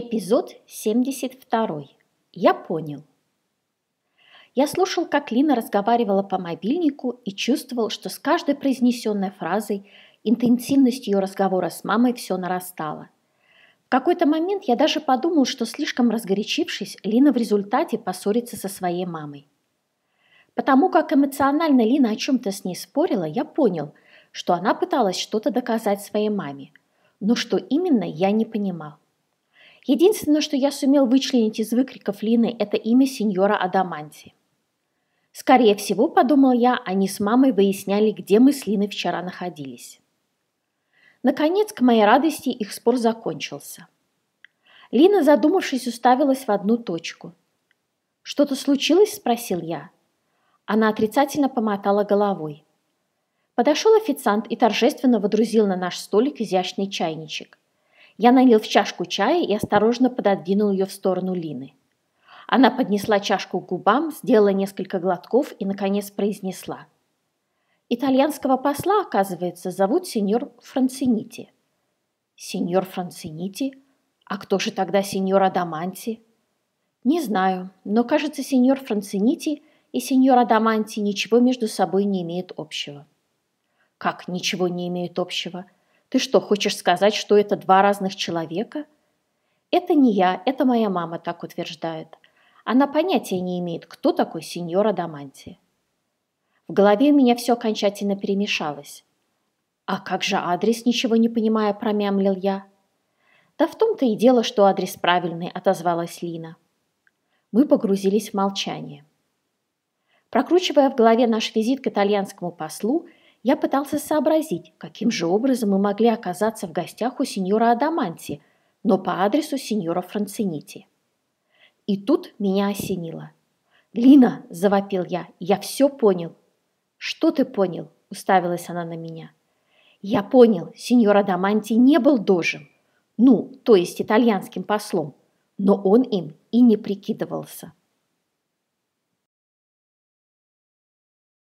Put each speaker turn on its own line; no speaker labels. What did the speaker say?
Эпизод 72. Я понял. Я слушал, как Лина разговаривала по мобильнику и чувствовал, что с каждой произнесенной фразой интенсивность ее разговора с мамой все нарастала. В какой-то момент я даже подумал, что слишком разгорячившись, Лина в результате поссорится со своей мамой. Потому как эмоционально Лина о чем-то с ней спорила, я понял, что она пыталась что-то доказать своей маме. Но что именно, я не понимал. Единственное, что я сумел вычленить из выкриков Лины, это имя сеньора Адаманти. Скорее всего, подумал я, они с мамой выясняли, где мы с Линой вчера находились. Наконец, к моей радости, их спор закончился. Лина, задумавшись, уставилась в одну точку. «Что-то случилось?» – спросил я. Она отрицательно помотала головой. Подошел официант и торжественно водрузил на наш столик изящный чайничек – я налил в чашку чая и осторожно пододвинул ее в сторону Лины. Она поднесла чашку к губам, сделала несколько глотков и, наконец, произнесла. «Итальянского посла, оказывается, зовут сеньор Францинити». «Сеньор Францинити? А кто же тогда сеньор Адаманти?» «Не знаю, но, кажется, сеньор Францинити и сеньор Адаманти ничего между собой не имеют общего». «Как ничего не имеют общего?» Ты что, хочешь сказать, что это два разных человека? Это не я, это моя мама так утверждает. Она понятия не имеет, кто такой сеньор Адаманти. В голове у меня все окончательно перемешалось. «А как же адрес, ничего не понимая?» – промямлил я. «Да в том-то и дело, что адрес правильный», – отозвалась Лина. Мы погрузились в молчание. Прокручивая в голове наш визит к итальянскому послу, я пытался сообразить, каким же образом мы могли оказаться в гостях у сеньора Адаманти, но по адресу сеньора Францинити. И тут меня осенило. «Лина!» – завопил я. «Я все понял!» «Что ты понял?» – уставилась она на меня. «Я понял, сеньор Адаманти не был дожим, ну, то есть итальянским послом, но он им и не прикидывался».